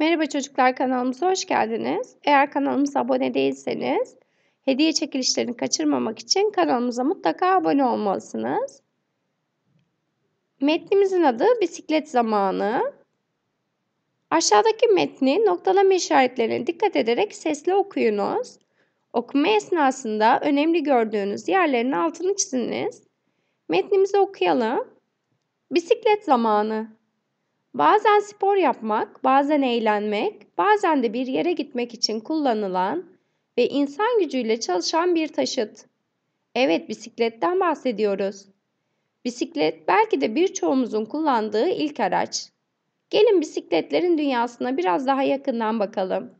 Merhaba çocuklar kanalımıza hoş geldiniz. Eğer kanalımıza abone değilseniz hediye çekilişlerini kaçırmamak için kanalımıza mutlaka abone olmalısınız. Metnimizin adı bisiklet zamanı. Aşağıdaki metni noktalama işaretlerine dikkat ederek sesli okuyunuz. Okuma esnasında önemli gördüğünüz yerlerin altını çiziniz. Metnimizi okuyalım. Bisiklet zamanı Bazen spor yapmak, bazen eğlenmek, bazen de bir yere gitmek için kullanılan ve insan gücüyle çalışan bir taşıt. Evet, bisikletten bahsediyoruz. Bisiklet belki de birçoğumuzun kullandığı ilk araç. Gelin bisikletlerin dünyasına biraz daha yakından bakalım.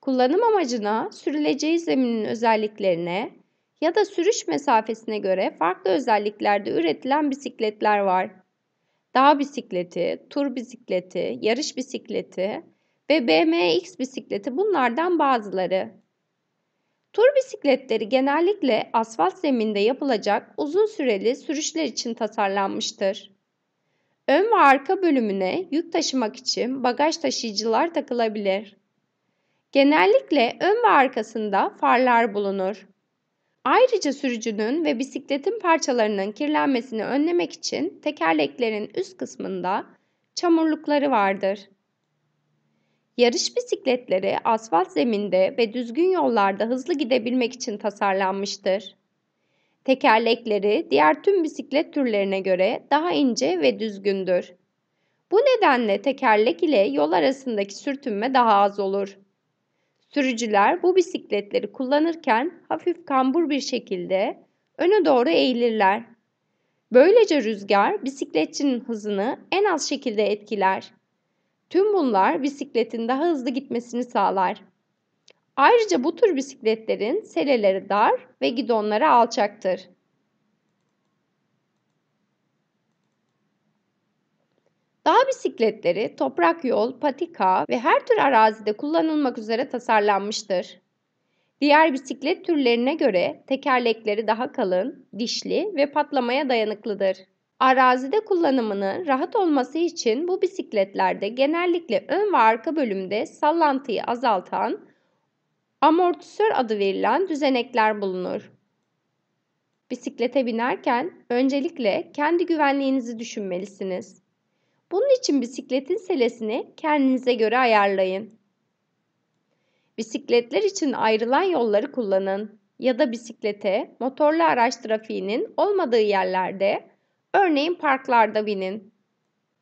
Kullanım amacına, sürüleceği zeminin özelliklerine ya da sürüş mesafesine göre farklı özelliklerde üretilen bisikletler var dağ bisikleti, tur bisikleti, yarış bisikleti ve BMX bisikleti bunlardan bazıları. Tur bisikletleri genellikle asfalt zeminde yapılacak uzun süreli sürüşler için tasarlanmıştır. Ön ve arka bölümüne yük taşımak için bagaj taşıyıcılar takılabilir. Genellikle ön ve arkasında farlar bulunur. Ayrıca sürücünün ve bisikletin parçalarının kirlenmesini önlemek için tekerleklerin üst kısmında çamurlukları vardır. Yarış bisikletleri asfalt zeminde ve düzgün yollarda hızlı gidebilmek için tasarlanmıştır. Tekerlekleri diğer tüm bisiklet türlerine göre daha ince ve düzgündür. Bu nedenle tekerlek ile yol arasındaki sürtünme daha az olur. Sürücüler bu bisikletleri kullanırken hafif kambur bir şekilde öne doğru eğilirler. Böylece rüzgar bisikletçinin hızını en az şekilde etkiler. Tüm bunlar bisikletin daha hızlı gitmesini sağlar. Ayrıca bu tür bisikletlerin seleleri dar ve gidonları alçaktır. Dağ bisikletleri toprak yol, patika ve her tür arazide kullanılmak üzere tasarlanmıştır. Diğer bisiklet türlerine göre tekerlekleri daha kalın, dişli ve patlamaya dayanıklıdır. Arazide kullanımının rahat olması için bu bisikletlerde genellikle ön ve arka bölümde sallantıyı azaltan amortisör adı verilen düzenekler bulunur. Bisiklete binerken öncelikle kendi güvenliğinizi düşünmelisiniz. Bunun için bisikletin selesini kendinize göre ayarlayın. Bisikletler için ayrılan yolları kullanın ya da bisiklete motorlu araç trafiğinin olmadığı yerlerde, örneğin parklarda binin.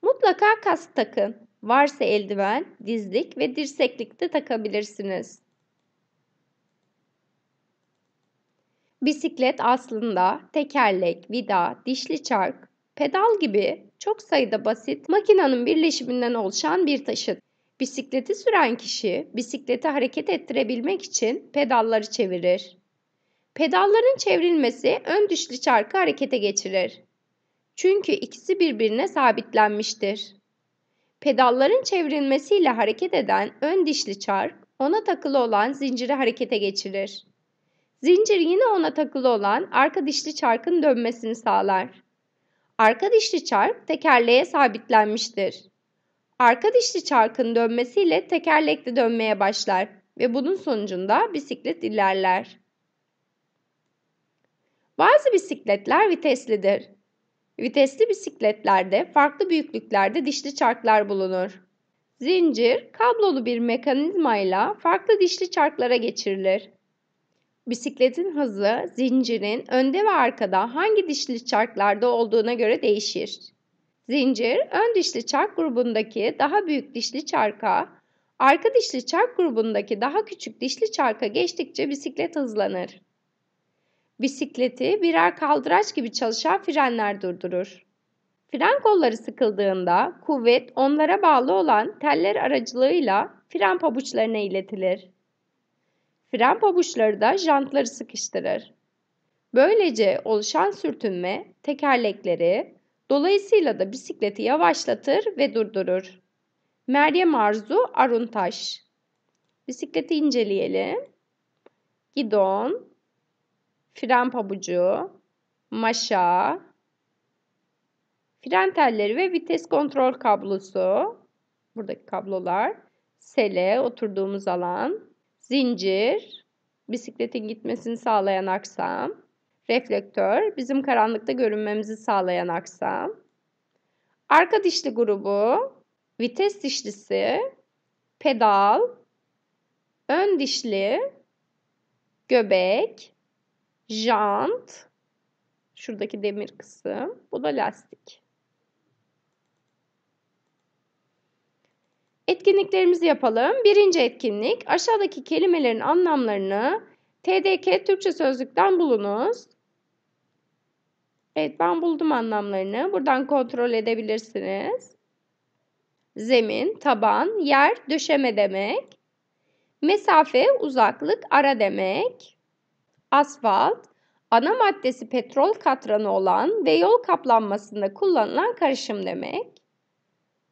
Mutlaka kask takın. Varsa eldiven, dizlik ve dirseklik de takabilirsiniz. Bisiklet aslında tekerlek, vida, dişli çark, pedal gibi çok sayıda basit makinanın birleşiminden oluşan bir taşıt. Bisikleti süren kişi bisikleti hareket ettirebilmek için pedalları çevirir. Pedalların çevrilmesi ön dişli çarkı harekete geçirir. Çünkü ikisi birbirine sabitlenmiştir. Pedalların çevrilmesiyle hareket eden ön dişli çark ona takılı olan zinciri harekete geçirir. Zincir yine ona takılı olan arka dişli çarkın dönmesini sağlar. Arka dişli çark tekerleğe sabitlenmiştir. Arka dişli çarkın dönmesiyle tekerlek de dönmeye başlar ve bunun sonucunda bisiklet ilerler. Bazı bisikletler viteslidir. Vitesli bisikletlerde farklı büyüklüklerde dişli çarklar bulunur. Zincir kablolu bir mekanizmayla farklı dişli çarklara geçirilir bisikletin hızı zincirin önde ve arkada hangi dişli çarklarda olduğuna göre değişir. Zincir ön dişli çark grubundaki daha büyük dişli çarka, arka dişli çark grubundaki daha küçük dişli çarka geçtikçe bisiklet hızlanır. Bisikleti birer kaldıraç gibi çalışan frenler durdurur. Fren kolları sıkıldığında kuvvet onlara bağlı olan teller aracılığıyla fren pabuçlarına iletilir. Fren pabuçları da jantları sıkıştırır. Böylece oluşan sürtünme tekerlekleri dolayısıyla da bisikleti yavaşlatır ve durdurur. Meryem Arzu Aruntaş Bisikleti inceleyelim. Gidon, fren pabucu, maşa, fren telleri ve vites kontrol kablosu, buradaki kablolar, sele, oturduğumuz alan, zincir, bisikletin gitmesini sağlayan aksam, reflektör, bizim karanlıkta görünmemizi sağlayan aksam, arka dişli grubu, vites dişlisi, pedal, ön dişli, göbek, jant, şuradaki demir kısım, bu da lastik. Etkinliklerimizi yapalım. Birinci etkinlik aşağıdaki kelimelerin anlamlarını TDK Türkçe Sözlük'ten bulunuz. Evet ben buldum anlamlarını. Buradan kontrol edebilirsiniz. Zemin, taban, yer, döşeme demek. Mesafe, uzaklık, ara demek. Asfalt, ana maddesi petrol katranı olan ve yol kaplanmasında kullanılan karışım demek.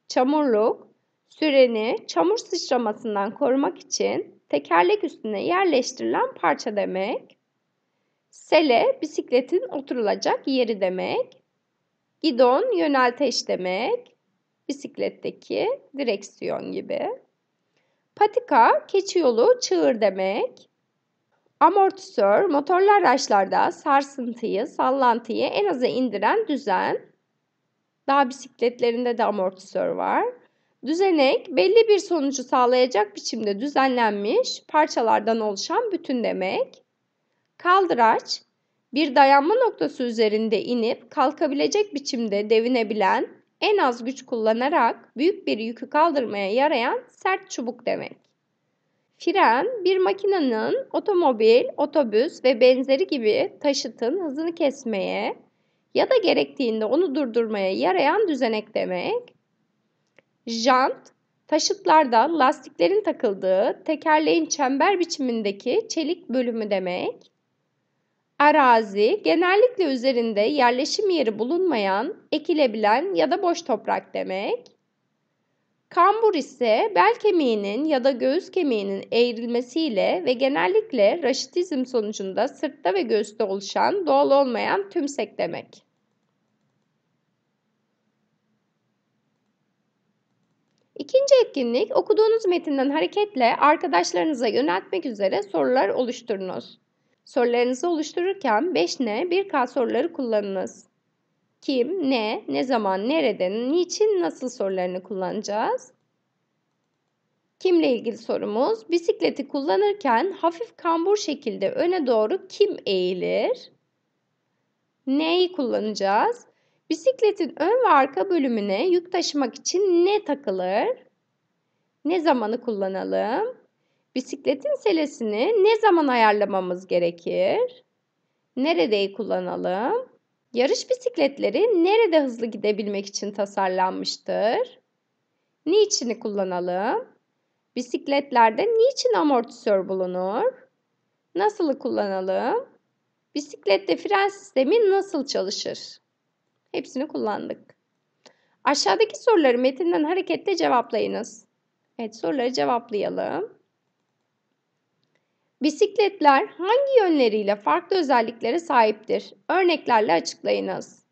Çamurluk, Süreni çamur sıçramasından korumak için tekerlek üstüne yerleştirilen parça demek. Sele bisikletin oturulacak yeri demek. Gidon yönelteç demek. Bisikletteki direksiyon gibi. Patika keçi yolu çığır demek. Amortisör motorlu araçlarda sarsıntıyı, sallantıyı en aza indiren düzen. Daha bisikletlerinde de amortisör var. Düzenek belli bir sonucu sağlayacak biçimde düzenlenmiş parçalardan oluşan bütün demek. Kaldıraç bir dayanma noktası üzerinde inip kalkabilecek biçimde devinebilen, en az güç kullanarak büyük bir yükü kaldırmaya yarayan sert çubuk demek. Fren, bir makinenin otomobil, otobüs ve benzeri gibi taşıtın hızını kesmeye ya da gerektiğinde onu durdurmaya yarayan düzenek demek. Jant, taşıtlarda lastiklerin takıldığı tekerleğin çember biçimindeki çelik bölümü demek. Arazi, genellikle üzerinde yerleşim yeri bulunmayan, ekilebilen ya da boş toprak demek. Kambur ise bel kemiğinin ya da göğüs kemiğinin eğrilmesiyle ve genellikle raşitizm sonucunda sırtta ve göğüste oluşan doğal olmayan tümsek demek. İkinci etkinlik okuduğunuz metinden hareketle arkadaşlarınıza yöneltmek üzere sorular oluşturunuz. Sorularınızı oluştururken 5 ne, 1K soruları kullanınız. Kim, ne, ne zaman, nerede, niçin, nasıl sorularını kullanacağız. Kimle ilgili sorumuz bisikleti kullanırken hafif kambur şekilde öne doğru kim eğilir? Neyi kullanacağız? Bisikletin ön ve arka bölümüne yük taşımak için ne takılır? Ne zamanı kullanalım? Bisikletin selesini ne zaman ayarlamamız gerekir? Neredeyi kullanalım? Yarış bisikletleri nerede hızlı gidebilmek için tasarlanmıştır? Niçini kullanalım? Bisikletlerde niçin amortisör bulunur? Nasıl kullanalım? Bisiklette fren sistemi nasıl çalışır? Hepsini kullandık. Aşağıdaki soruları metinden hareketle cevaplayınız. Evet soruları cevaplayalım. Bisikletler hangi yönleriyle farklı özelliklere sahiptir? Örneklerle açıklayınız.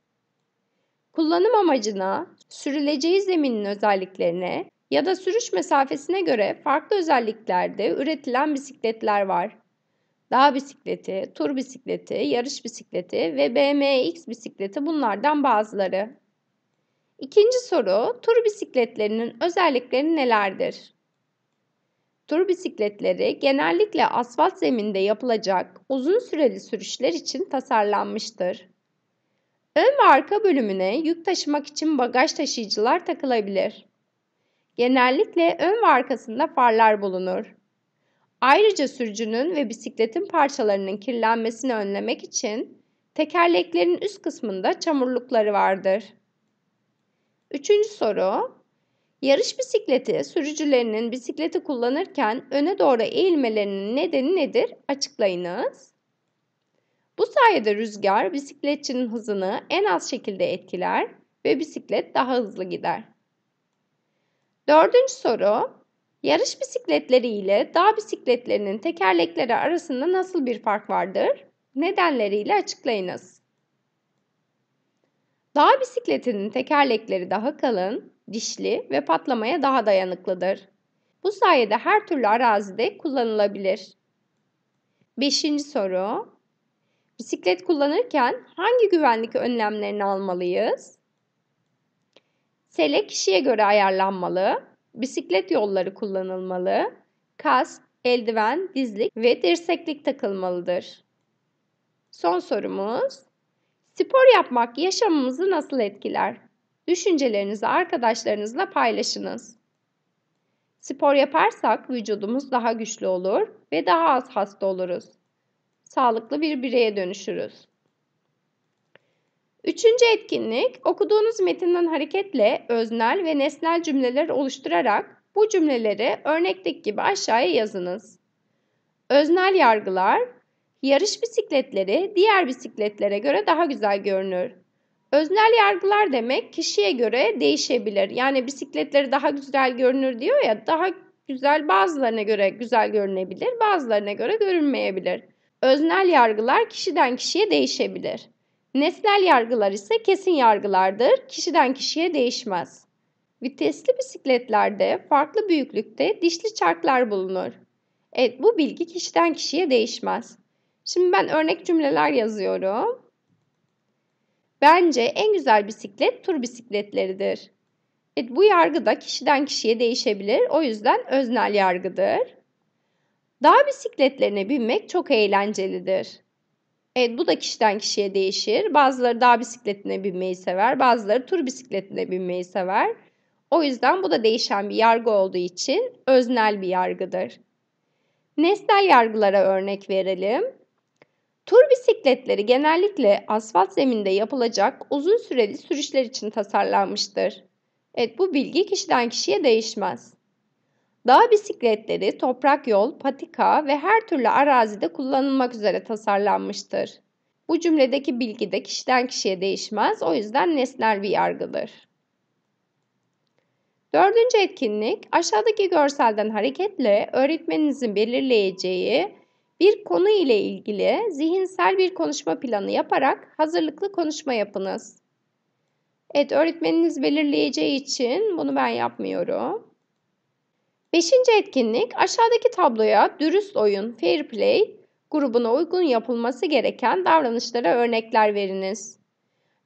Kullanım amacına, sürüleceği zeminin özelliklerine ya da sürüş mesafesine göre farklı özelliklerde üretilen bisikletler var dağ bisikleti, tur bisikleti, yarış bisikleti ve BMX bisikleti bunlardan bazıları. İkinci soru, tur bisikletlerinin özellikleri nelerdir? Tur bisikletleri genellikle asfalt zeminde yapılacak uzun süreli sürüşler için tasarlanmıştır. Ön ve arka bölümüne yük taşımak için bagaj taşıyıcılar takılabilir. Genellikle ön ve arkasında farlar bulunur. Ayrıca sürücünün ve bisikletin parçalarının kirlenmesini önlemek için tekerleklerin üst kısmında çamurlukları vardır. Üçüncü soru. Yarış bisikleti sürücülerinin bisikleti kullanırken öne doğru eğilmelerinin nedeni nedir? Açıklayınız. Bu sayede rüzgar bisikletçinin hızını en az şekilde etkiler ve bisiklet daha hızlı gider. Dördüncü soru. Yarış bisikletleri ile dağ bisikletlerinin tekerlekleri arasında nasıl bir fark vardır? Nedenleriyle açıklayınız. Dağ bisikletinin tekerlekleri daha kalın, dişli ve patlamaya daha dayanıklıdır. Bu sayede her türlü arazide kullanılabilir. Beşinci soru. Bisiklet kullanırken hangi güvenlik önlemlerini almalıyız? Sele kişiye göre ayarlanmalı. Bisiklet yolları kullanılmalı. Kask, eldiven, dizlik ve dirseklik takılmalıdır. Son sorumuz. Spor yapmak yaşamımızı nasıl etkiler? Düşüncelerinizi arkadaşlarınızla paylaşınız. Spor yaparsak vücudumuz daha güçlü olur ve daha az hasta oluruz. Sağlıklı bir bireye dönüşürüz. Üçüncü etkinlik, okuduğunuz metinden hareketle öznel ve nesnel cümleler oluşturarak bu cümleleri örnekteki gibi aşağıya yazınız. Öznel yargılar, yarış bisikletleri diğer bisikletlere göre daha güzel görünür. Öznel yargılar demek kişiye göre değişebilir. Yani bisikletleri daha güzel görünür diyor ya, daha güzel bazılarına göre güzel görünebilir, bazılarına göre görünmeyebilir. Öznel yargılar kişiden kişiye değişebilir. Nesnel yargılar ise kesin yargılardır, kişiden kişiye değişmez. Vitesli bisikletlerde farklı büyüklükte dişli çarklar bulunur. Evet bu bilgi kişiden kişiye değişmez. Şimdi ben örnek cümleler yazıyorum. Bence en güzel bisiklet tur bisikletleridir. Evet, bu yargı da kişiden kişiye değişebilir. O yüzden öznel yargıdır. Dağ bisikletlerine binmek çok eğlencelidir. Evet bu da kişiden kişiye değişir. Bazıları dağ bisikletine binmeyi sever, bazıları tur bisikletine binmeyi sever. O yüzden bu da değişen bir yargı olduğu için öznel bir yargıdır. Nesnel yargılara örnek verelim. Tur bisikletleri genellikle asfalt zeminde yapılacak uzun süreli sürüşler için tasarlanmıştır. Evet bu bilgi kişiden kişiye değişmez. Dağ bisikletleri toprak yol, patika ve her türlü arazide kullanılmak üzere tasarlanmıştır. Bu cümledeki bilgi de kişiden kişiye değişmez, o yüzden nesnel bir yargıdır. Dördüncü etkinlik, aşağıdaki görselden hareketle öğretmeninizin belirleyeceği bir konu ile ilgili zihinsel bir konuşma planı yaparak hazırlıklı konuşma yapınız. Evet, öğretmeniniz belirleyeceği için bunu ben yapmıyorum. Beşinci etkinlik aşağıdaki tabloya dürüst oyun, fair play grubuna uygun yapılması gereken davranışlara örnekler veriniz.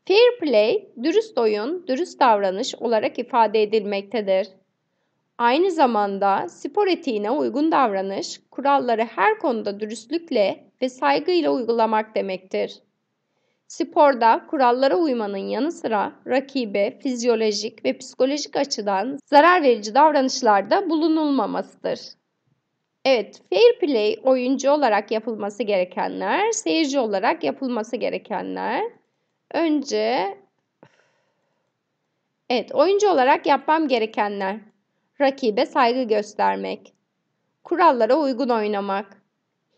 Fair play, dürüst oyun, dürüst davranış olarak ifade edilmektedir. Aynı zamanda spor etiğine uygun davranış, kuralları her konuda dürüstlükle ve saygıyla uygulamak demektir. Sporda kurallara uymanın yanı sıra rakibe fizyolojik ve psikolojik açıdan zarar verici davranışlarda bulunulmamasıdır. Evet, fair play oyuncu olarak yapılması gerekenler, seyirci olarak yapılması gerekenler. Önce Evet, oyuncu olarak yapmam gerekenler. Rakibe saygı göstermek. Kurallara uygun oynamak.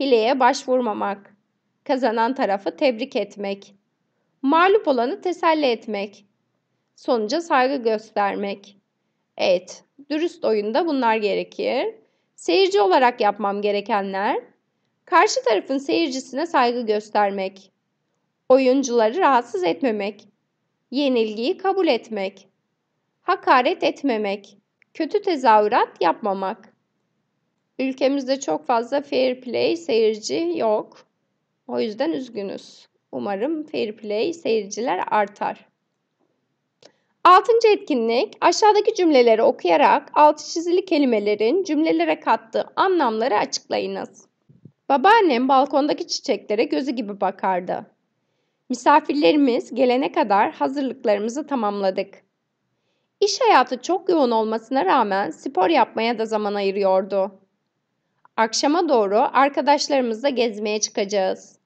Hileye başvurmamak. Kazanan tarafı tebrik etmek. Mağlup olanı teselli etmek. Sonuca saygı göstermek. Evet, dürüst oyunda bunlar gerekir. Seyirci olarak yapmam gerekenler. Karşı tarafın seyircisine saygı göstermek. Oyuncuları rahatsız etmemek. Yenilgiyi kabul etmek. Hakaret etmemek. Kötü tezahürat yapmamak. Ülkemizde çok fazla fair play seyirci yok. O yüzden üzgünüz. Umarım fair play seyirciler artar. Altıncı etkinlik aşağıdaki cümleleri okuyarak altı çizili kelimelerin cümlelere kattığı anlamları açıklayınız. Babaannem balkondaki çiçeklere gözü gibi bakardı. Misafirlerimiz gelene kadar hazırlıklarımızı tamamladık. İş hayatı çok yoğun olmasına rağmen spor yapmaya da zaman ayırıyordu. Akşama doğru arkadaşlarımızla gezmeye çıkacağız.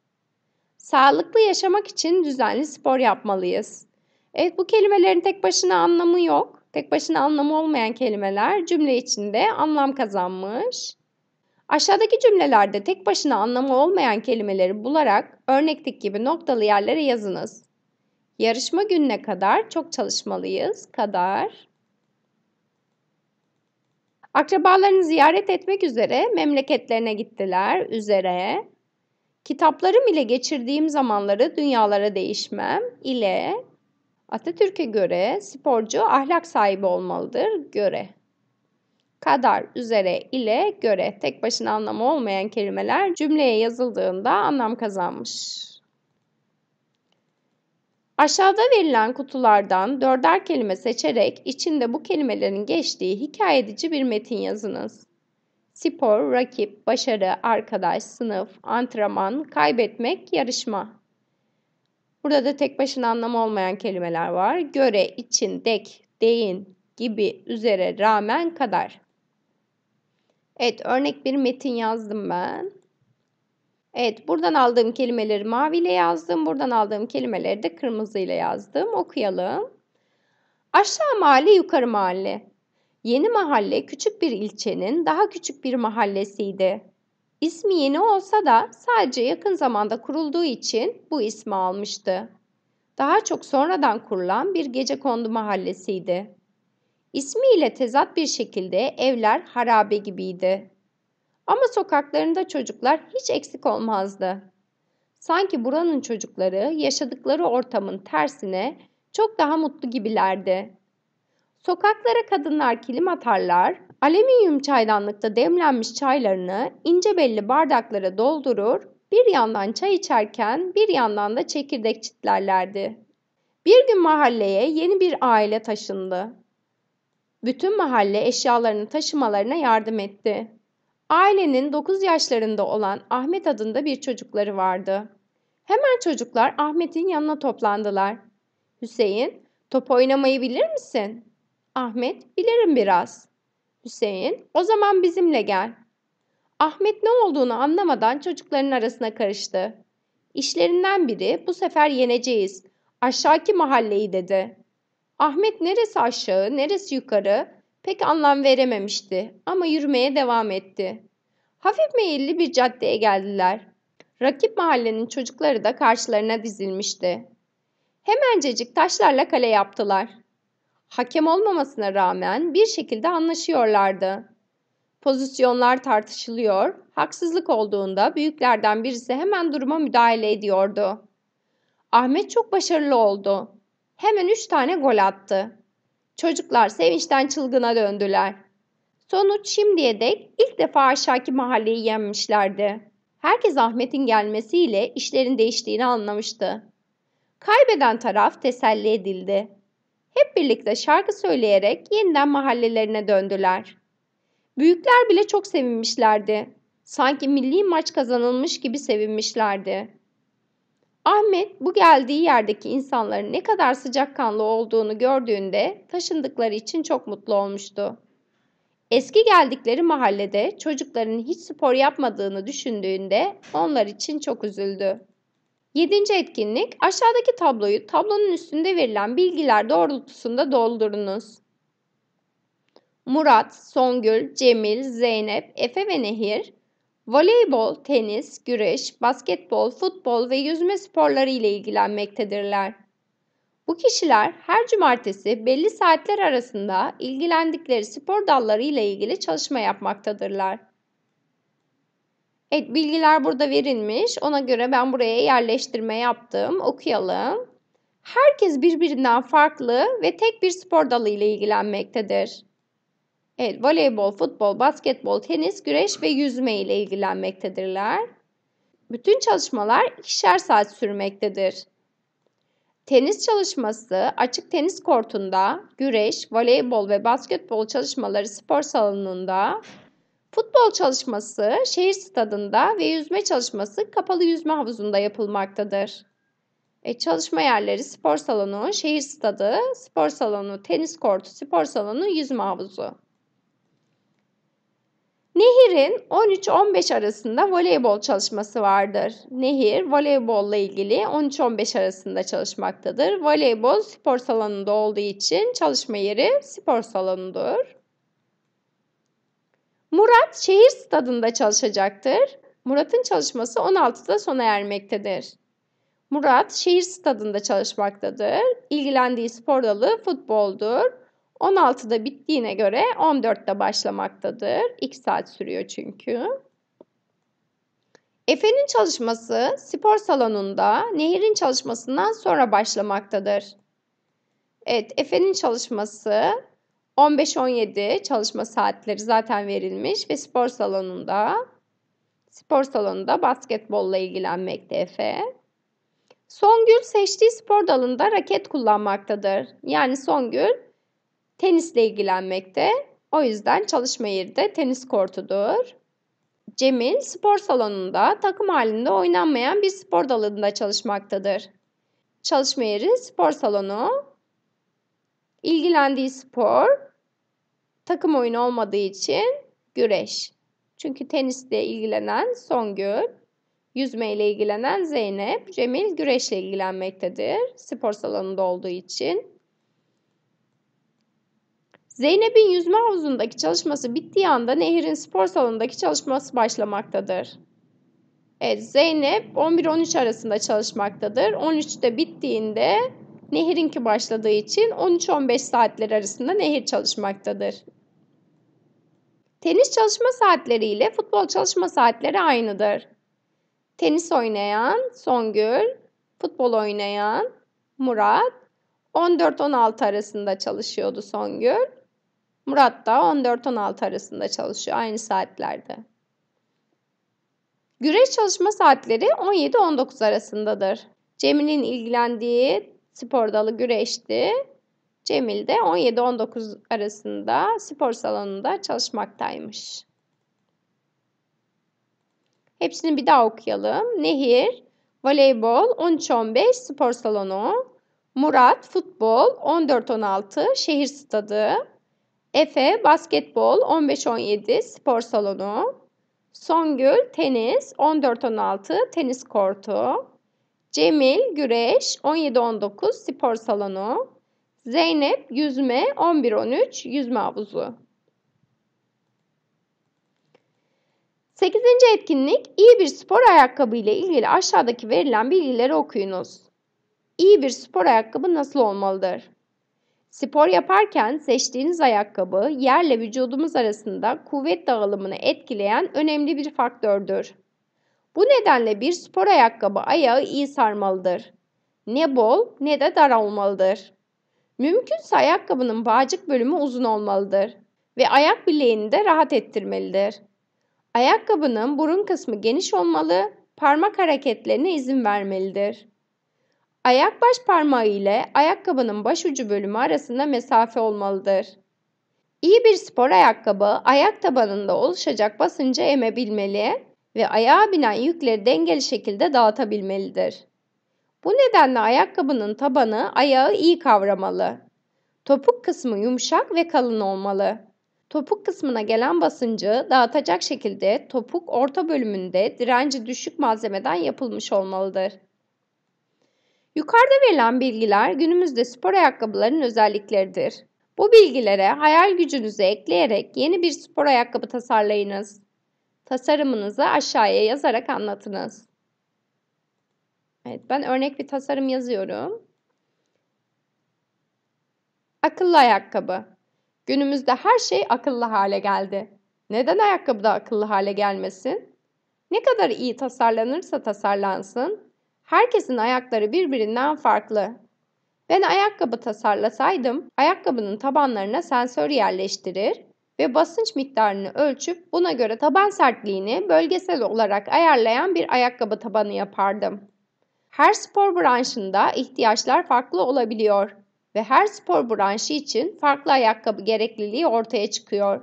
Sağlıklı yaşamak için düzenli spor yapmalıyız. Evet bu kelimelerin tek başına anlamı yok. Tek başına anlamı olmayan kelimeler cümle içinde anlam kazanmış. Aşağıdaki cümlelerde tek başına anlamı olmayan kelimeleri bularak örnekteki gibi noktalı yerlere yazınız. Yarışma gününe kadar çok çalışmalıyız. Kadar. Akrabalarını ziyaret etmek üzere memleketlerine gittiler. Üzere. Kitaplarım ile geçirdiğim zamanları dünyalara değişmem ile Atatürk'e göre sporcu ahlak sahibi olmalıdır göre. Kadar, üzere, ile, göre tek başına anlamı olmayan kelimeler cümleye yazıldığında anlam kazanmış. Aşağıda verilen kutulardan dörder kelime seçerek içinde bu kelimelerin geçtiği hikayedici bir metin yazınız. Spor, rakip, başarı, arkadaş, sınıf, antrenman, kaybetmek, yarışma. Burada da tek başına anlamı olmayan kelimeler var. Göre, için, dek, deyin gibi, üzere, rağmen, kadar. Evet, örnek bir metin yazdım ben. Evet, buradan aldığım kelimeleri maviyle yazdım. Buradan aldığım kelimeleri de kırmızıyla yazdım. Okuyalım. Aşağı mahalle, yukarı mahalle. Yeni mahalle küçük bir ilçenin daha küçük bir mahallesiydi. İsmi yeni olsa da sadece yakın zamanda kurulduğu için bu ismi almıştı. Daha çok sonradan kurulan bir gece kondu mahallesiydi. İsmiyle tezat bir şekilde evler harabe gibiydi. Ama sokaklarında çocuklar hiç eksik olmazdı. Sanki buranın çocukları yaşadıkları ortamın tersine çok daha mutlu gibilerdi. Sokaklara kadınlar kilim atarlar, alüminyum çaydanlıkta demlenmiş çaylarını ince belli bardaklara doldurur, bir yandan çay içerken bir yandan da çekirdek çitlerlerdi. Bir gün mahalleye yeni bir aile taşındı. Bütün mahalle eşyalarını taşımalarına yardım etti. Ailenin 9 yaşlarında olan Ahmet adında bir çocukları vardı. Hemen çocuklar Ahmet'in yanına toplandılar. Hüseyin, top oynamayı bilir misin? Ahmet, bilirim biraz. Hüseyin, o zaman bizimle gel. Ahmet ne olduğunu anlamadan çocukların arasına karıştı. İşlerinden biri bu sefer yeneceğiz. Aşağıki mahalleyi dedi. Ahmet neresi aşağı, neresi yukarı pek anlam verememişti ama yürümeye devam etti. Hafif meyilli bir caddeye geldiler. Rakip mahallenin çocukları da karşılarına dizilmişti. Hemencecik taşlarla kale yaptılar hakem olmamasına rağmen bir şekilde anlaşıyorlardı. Pozisyonlar tartışılıyor, haksızlık olduğunda büyüklerden birisi hemen duruma müdahale ediyordu. Ahmet çok başarılı oldu. Hemen üç tane gol attı. Çocuklar sevinçten çılgına döndüler. Sonuç şimdiye dek ilk defa aşağıki mahalleyi yenmişlerdi. Herkes Ahmet'in gelmesiyle işlerin değiştiğini anlamıştı. Kaybeden taraf teselli edildi. Hep birlikte şarkı söyleyerek yeniden mahallelerine döndüler. Büyükler bile çok sevinmişlerdi. Sanki milli maç kazanılmış gibi sevinmişlerdi. Ahmet bu geldiği yerdeki insanların ne kadar sıcakkanlı olduğunu gördüğünde taşındıkları için çok mutlu olmuştu. Eski geldikleri mahallede çocukların hiç spor yapmadığını düşündüğünde onlar için çok üzüldü. Yedinci etkinlik aşağıdaki tabloyu tablonun üstünde verilen bilgiler doğrultusunda doldurunuz. Murat, Songül, Cemil, Zeynep, Efe ve Nehir voleybol, tenis, güreş, basketbol, futbol ve yüzme sporları ile ilgilenmektedirler. Bu kişiler her cumartesi belli saatler arasında ilgilendikleri spor dalları ile ilgili çalışma yapmaktadırlar. Evet bilgiler burada verilmiş. Ona göre ben buraya yerleştirme yaptım. Okuyalım. Herkes birbirinden farklı ve tek bir spor dalı ile ilgilenmektedir. Evet, voleybol, futbol, basketbol, tenis, güreş ve yüzme ile ilgilenmektedirler. Bütün çalışmalar ikişer saat sürmektedir. Tenis çalışması açık tenis kortunda, güreş, voleybol ve basketbol çalışmaları spor salonunda, Futbol çalışması şehir stadında ve yüzme çalışması kapalı yüzme havuzunda yapılmaktadır. E, çalışma yerleri spor salonu, şehir stadı, spor salonu, tenis kortu, spor salonu, yüzme havuzu. Nehir'in 13-15 arasında voleybol çalışması vardır. Nehir voleybolla ilgili 13-15 arasında çalışmaktadır. Voleybol spor salonunda olduğu için çalışma yeri spor salonudur. Murat şehir stadında çalışacaktır. Murat'ın çalışması 16'da sona ermektedir. Murat şehir stadında çalışmaktadır. İlgilendiği spor dalı futboldur. 16'da bittiğine göre 14'te başlamaktadır. 2 saat sürüyor çünkü. Efe'nin çalışması spor salonunda Nehir'in çalışmasından sonra başlamaktadır. Evet, Efe'nin çalışması 15-17 çalışma saatleri zaten verilmiş ve spor salonunda spor salonunda basketbolla ilgilenmekte Efe. Songül seçtiği spor dalında raket kullanmaktadır. Yani Songül tenisle ilgilenmekte. O yüzden çalışma yeri de tenis kortudur. Cemil spor salonunda takım halinde oynanmayan bir spor dalında çalışmaktadır. Çalışma yeri spor salonu, İlgilendiği spor takım oyunu olmadığı için güreş. Çünkü tenisle ilgilenen Songül, yüzmeyle ilgilenen Zeynep, Cemil güreşle ilgilenmektedir spor salonunda olduğu için. Zeynep'in yüzme havuzundaki çalışması bittiği anda Nehir'in spor salonundaki çalışması başlamaktadır. Evet, Zeynep 11-13 arasında çalışmaktadır. 13'te bittiğinde nehirinki başladığı için 13-15 saatler arasında nehir çalışmaktadır. Tenis çalışma saatleri ile futbol çalışma saatleri aynıdır. Tenis oynayan Songül, futbol oynayan Murat 14-16 arasında çalışıyordu Songül. Murat da 14-16 arasında çalışıyor aynı saatlerde. Güreş çalışma saatleri 17-19 arasındadır. Cemil'in ilgilendiği spor dalı güreşti. Cemil de 17-19 arasında spor salonunda çalışmaktaymış. Hepsini bir daha okuyalım. Nehir, voleybol 13-15 spor salonu. Murat, futbol 14-16 şehir stadı. Efe, basketbol 15-17 spor salonu. Songül, tenis 14-16 tenis kortu. Cemil güreş 17-19 spor salonu. Zeynep yüzme 11-13 yüzme havuzu. 8. etkinlik iyi bir spor ayakkabı ile ilgili aşağıdaki verilen bilgileri okuyunuz. İyi bir spor ayakkabı nasıl olmalıdır? Spor yaparken seçtiğiniz ayakkabı yerle vücudumuz arasında kuvvet dağılımını etkileyen önemli bir faktördür. Bu nedenle bir spor ayakkabı ayağı iyi sarmalıdır. Ne bol ne de dar olmalıdır. Mümkünse ayakkabının bağcık bölümü uzun olmalıdır ve ayak bileğini de rahat ettirmelidir. Ayakkabının burun kısmı geniş olmalı, parmak hareketlerine izin vermelidir. Ayak baş parmağı ile ayakkabının başucu bölümü arasında mesafe olmalıdır. İyi bir spor ayakkabı ayak tabanında oluşacak basıncı emebilmeli, ve ayağa binen yükleri dengeli şekilde dağıtabilmelidir. Bu nedenle ayakkabının tabanı ayağı iyi kavramalı. Topuk kısmı yumuşak ve kalın olmalı. Topuk kısmına gelen basıncı dağıtacak şekilde topuk orta bölümünde direnci düşük malzemeden yapılmış olmalıdır. Yukarıda verilen bilgiler günümüzde spor ayakkabılarının özellikleridir. Bu bilgilere hayal gücünüzü ekleyerek yeni bir spor ayakkabı tasarlayınız tasarımınızı aşağıya yazarak anlatınız. Evet, ben örnek bir tasarım yazıyorum. Akıllı ayakkabı. Günümüzde her şey akıllı hale geldi. Neden ayakkabı da akıllı hale gelmesin? Ne kadar iyi tasarlanırsa tasarlansın, herkesin ayakları birbirinden farklı. Ben ayakkabı tasarlasaydım, ayakkabının tabanlarına sensör yerleştirir, ve basınç miktarını ölçüp buna göre taban sertliğini bölgesel olarak ayarlayan bir ayakkabı tabanı yapardım. Her spor branşında ihtiyaçlar farklı olabiliyor ve her spor branşı için farklı ayakkabı gerekliliği ortaya çıkıyor.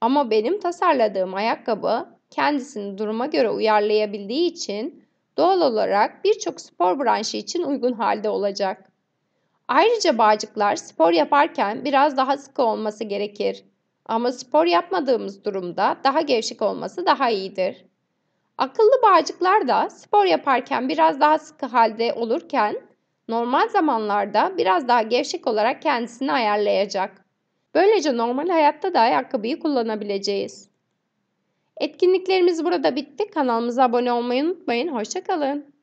Ama benim tasarladığım ayakkabı kendisini duruma göre uyarlayabildiği için doğal olarak birçok spor branşı için uygun halde olacak. Ayrıca bağcıklar spor yaparken biraz daha sıkı olması gerekir. Ama spor yapmadığımız durumda daha gevşek olması daha iyidir. Akıllı bağcıklar da spor yaparken biraz daha sıkı halde olurken normal zamanlarda biraz daha gevşek olarak kendisini ayarlayacak. Böylece normal hayatta da ayakkabıyı kullanabileceğiz. Etkinliklerimiz burada bitti. Kanalımıza abone olmayı unutmayın. Hoşçakalın.